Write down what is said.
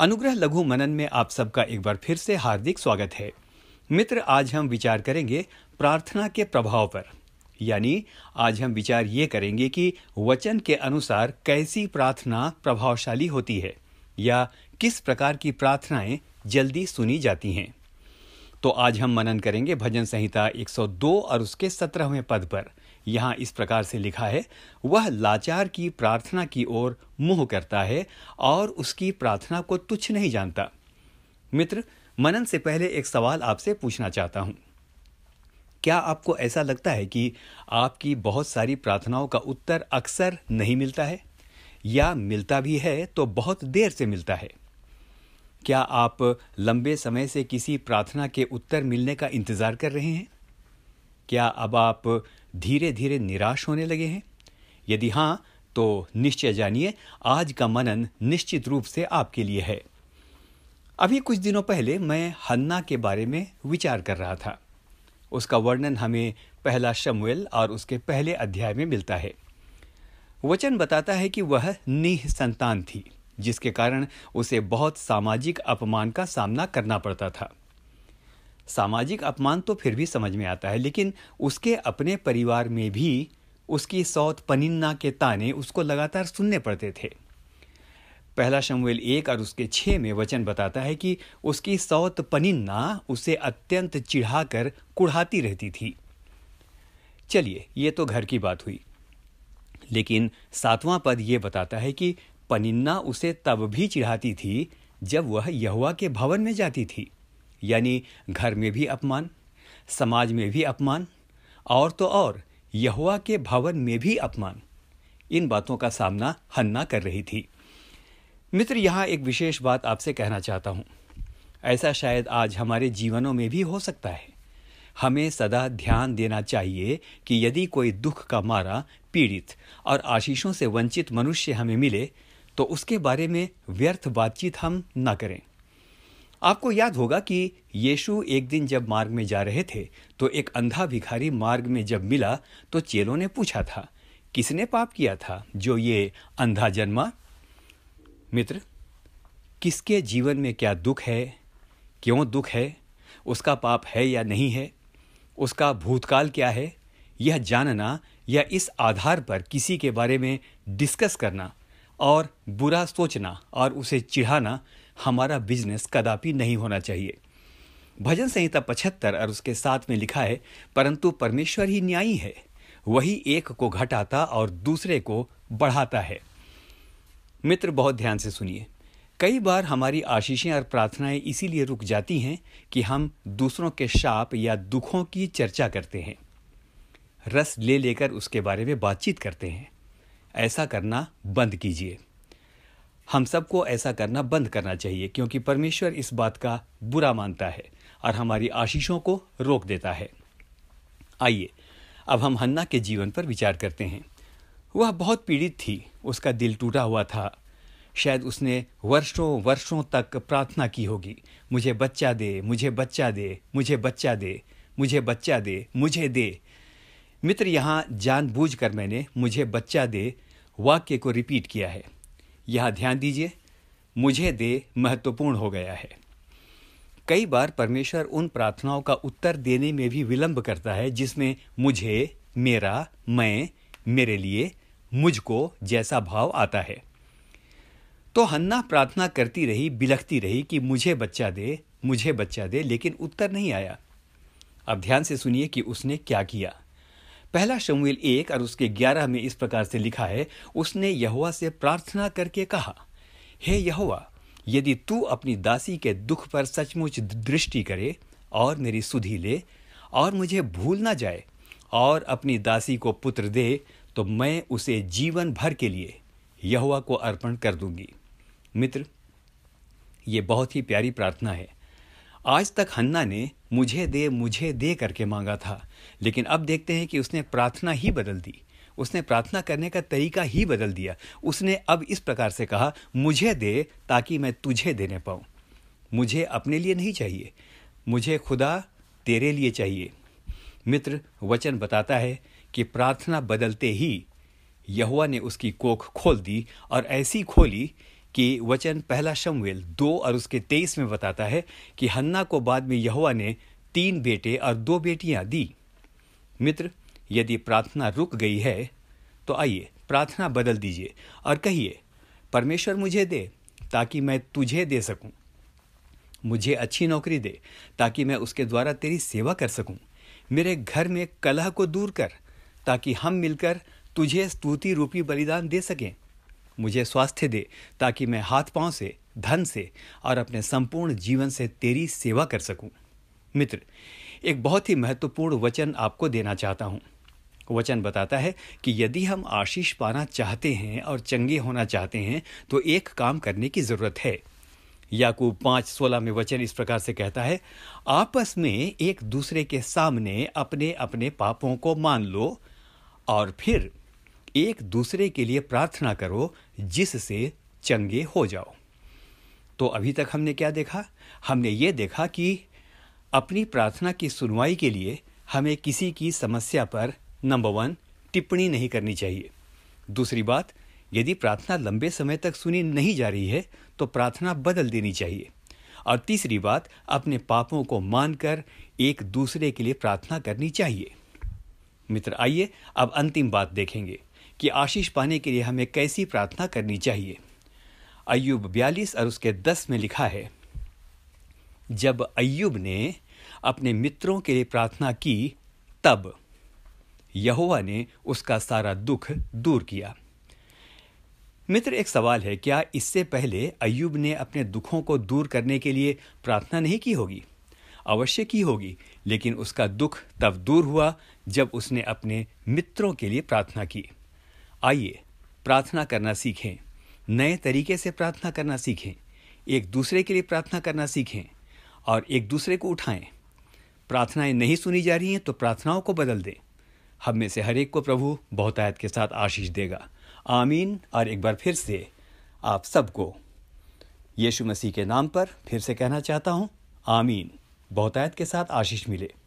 अनुग्रह लघु मनन में आप सबका एक बार फिर से हार्दिक स्वागत है मित्र आज हम विचार करेंगे प्रार्थना के प्रभाव पर यानी आज हम विचार ये करेंगे कि वचन के अनुसार कैसी प्रार्थना प्रभावशाली होती है या किस प्रकार की प्रार्थनाएं जल्दी सुनी जाती हैं तो आज हम मनन करेंगे भजन संहिता 102 और उसके सत्रहवें पद पर यहाँ इस प्रकार से लिखा है वह लाचार की प्रार्थना की ओर मुंह करता है और उसकी प्रार्थना को तुच्छ नहीं जानता मित्र मनन से पहले एक सवाल आपसे पूछना चाहता हूँ क्या आपको ऐसा लगता है कि आपकी बहुत सारी प्रार्थनाओं का उत्तर अक्सर नहीं मिलता है या मिलता भी है तो बहुत देर से मिलता है क्या आप लंबे समय से किसी प्रार्थना के उत्तर मिलने का इंतज़ार कर रहे हैं क्या अब आप धीरे धीरे निराश होने लगे हैं यदि हाँ तो निश्चय जानिए आज का मनन निश्चित रूप से आपके लिए है अभी कुछ दिनों पहले मैं हन्ना के बारे में विचार कर रहा था उसका वर्णन हमें पहला शमुएल और उसके पहले अध्याय में मिलता है वचन बताता है कि वह निह संतान थी जिसके कारण उसे बहुत सामाजिक अपमान का सामना करना पड़ता था सामाजिक अपमान तो फिर भी समझ में आता है लेकिन उसके अपने परिवार में भी उसकी सौत पनिन्ना के ताने उसको लगातार सुनने पड़ते थे पहला शमुएल एक और उसके छः में वचन बताता है कि उसकी सौत पनिन्ना उसे अत्यंत चिढ़ाकर कुढ़ाती रहती थी चलिए ये तो घर की बात हुई लेकिन सातवां पद ये बताता है कि पनिन्ना उसे तब भी चिढ़ाती थी जब वह यहुआ के भवन में जाती थी यानी घर में भी अपमान समाज में भी अपमान और तो और यहुआ के भवन में भी अपमान इन बातों का सामना हन्ना कर रही थी मित्र यहाँ एक विशेष बात आपसे कहना चाहता हूँ ऐसा शायद आज हमारे जीवनों में भी हो सकता है हमें सदा ध्यान देना चाहिए कि यदि कोई दुख का मारा पीड़ित और आशीषों से वंचित मनुष्य हमें मिले तो उसके बारे में व्यर्थ बातचीत हम ना करें आपको याद होगा कि यीशु एक दिन जब मार्ग में जा रहे थे तो एक अंधा भिखारी मार्ग में जब मिला तो चेलों ने पूछा था किसने पाप किया था जो ये अंधा जन्मा मित्र किसके जीवन में क्या दुख है क्यों दुख है उसका पाप है या नहीं है उसका भूतकाल क्या है यह जानना या इस आधार पर किसी के बारे में डिस्कस करना और बुरा सोचना और उसे चिढ़ाना हमारा बिजनेस कदापि नहीं होना चाहिए भजन संहिता पचहत्तर और उसके साथ में लिखा है परंतु परमेश्वर ही न्यायी है वही एक को घटाता और दूसरे को बढ़ाता है मित्र बहुत ध्यान से सुनिए कई बार हमारी आशीषें और प्रार्थनाएं इसीलिए रुक जाती हैं कि हम दूसरों के शाप या दुखों की चर्चा करते हैं रस ले लेकर उसके बारे में बातचीत करते हैं ऐसा करना बंद कीजिए हम सबको ऐसा करना बंद करना चाहिए क्योंकि परमेश्वर इस बात का बुरा मानता है और हमारी आशीषों को रोक देता है आइए अब हम हन्ना के जीवन पर विचार करते हैं वह बहुत पीड़ित थी उसका दिल टूटा हुआ था शायद उसने वर्षों वर्षों तक प्रार्थना की होगी मुझे बच्चा दे मुझे बच्चा दे मुझे बच्चा दे मुझे बच्चा दे मुझे दे मित्र यहाँ जानबूझकर मैंने मुझे बच्चा दे वाक्य को रिपीट किया है यह ध्यान दीजिए मुझे दे महत्वपूर्ण हो गया है कई बार परमेश्वर उन प्रार्थनाओं का उत्तर देने में भी विलंब करता है जिसमें मुझे मेरा मैं मेरे लिए मुझको जैसा भाव आता है तो हन्ना प्रार्थना करती रही बिलखती रही कि मुझे बच्चा दे मुझे बच्चा दे लेकिन उत्तर नहीं आया अब ध्यान से सुनिए कि उसने क्या किया पहला शमूएल एक और उसके ग्यारह में इस प्रकार से लिखा है उसने यहुआ से प्रार्थना करके कहा हे यहुआ यदि तू अपनी दासी के दुख पर सचमुच दृष्टि करे और मेरी सुधी ले और मुझे भूल ना जाए और अपनी दासी को पुत्र दे तो मैं उसे जीवन भर के लिए यहुआ को अर्पण कर दूंगी मित्र ये बहुत ही प्यारी प्रार्थना है आज तक हन्ना ने मुझे दे मुझे दे करके मांगा था लेकिन अब देखते हैं कि उसने प्रार्थना ही बदल दी उसने प्रार्थना करने का तरीका ही बदल दिया उसने अब इस प्रकार से कहा मुझे दे ताकि मैं तुझे देने पाऊँ मुझे अपने लिए नहीं चाहिए मुझे खुदा तेरे लिए चाहिए मित्र वचन बताता है कि प्रार्थना बदलते ही यहुआ ने उसकी कोख खोल दी और ऐसी खोली कि वचन पहला शमवेल दो और उसके तेईस में बताता है कि हन्ना को बाद में यहुआ ने तीन बेटे और दो बेटियां दी मित्र यदि प्रार्थना रुक गई है तो आइए प्रार्थना बदल दीजिए और कहिए परमेश्वर मुझे दे ताकि मैं तुझे दे सकूं मुझे अच्छी नौकरी दे ताकि मैं उसके द्वारा तेरी सेवा कर सकूं मेरे घर में कलह को दूर कर ताकि हम मिलकर तुझे स्तुति रूपी बलिदान दे सकें मुझे स्वास्थ्य दे ताकि मैं हाथ पांव से धन से और अपने संपूर्ण जीवन से तेरी सेवा कर सकूं। मित्र एक बहुत ही महत्वपूर्ण वचन आपको देना चाहता हूं। वचन बताता है कि यदि हम आशीष पाना चाहते हैं और चंगे होना चाहते हैं तो एक काम करने की जरूरत है याकूब पांच सोलह में वचन इस प्रकार से कहता है आपस में एक दूसरे के सामने अपने अपने पापों को मान लो और फिर एक दूसरे के लिए प्रार्थना करो जिससे चंगे हो जाओ तो अभी तक हमने क्या देखा हमने ये देखा कि अपनी प्रार्थना की सुनवाई के लिए हमें किसी की समस्या पर नंबर वन टिप्पणी नहीं करनी चाहिए दूसरी बात यदि प्रार्थना लंबे समय तक सुनी नहीं जा रही है तो प्रार्थना बदल देनी चाहिए और तीसरी बात अपने पापों को मानकर एक दूसरे के लिए प्रार्थना करनी चाहिए मित्र आइए अब अंतिम बात देखेंगे कि आशीष पाने के लिए हमें कैसी प्रार्थना करनी चाहिए अयुब बयालीस और उसके दस में लिखा है जब अयुब ने अपने मित्रों के लिए प्रार्थना की तब यहोवा ने उसका सारा दुख दूर किया मित्र एक सवाल है क्या इससे पहले अयुब ने अपने दुखों को दूर करने के लिए प्रार्थना नहीं की होगी अवश्य की होगी लेकिन उसका दुख तब दूर हुआ जब उसने अपने मित्रों के लिए प्रार्थना की आइए प्रार्थना करना सीखें नए तरीके से प्रार्थना करना सीखें एक दूसरे के लिए प्रार्थना करना सीखें और एक दूसरे को उठाएं प्रार्थनाएं नहीं सुनी जा रही हैं तो प्रार्थनाओं को बदल दें हम में से हर एक को प्रभु बहुतायत के साथ आशीष देगा आमीन और एक बार फिर से आप सबको यीशु मसीह के नाम पर फिर से कहना चाहता हूँ आमीन बहुतायत के साथ आशीष मिले